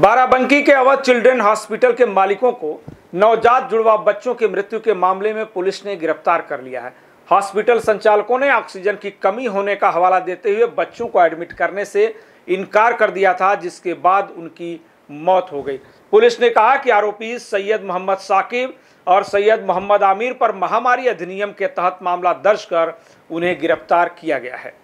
बाराबंकी के Awadh children hospital के मालिकों को नवजात जुड़वा बच्चों की मृत्यु के मामले में पुलिस ने गिरफ्तार कर लिया है हॉस्पिटल संचालकों ने ऑक्सीजन की कमी होने का हवाला देते हुए बच्चों को एडमिट करने से इनकार कर दिया था जिसके बाद उनकी मौत हो गई पुलिस ने कहा कि आरोपी सैयद मोहम्मद साकिब और सैयद मोहम्मद आमिर पर महामारी अधिनियम के तहत मामला दर्ज कर उन्हें गिरफ्तार किया गया है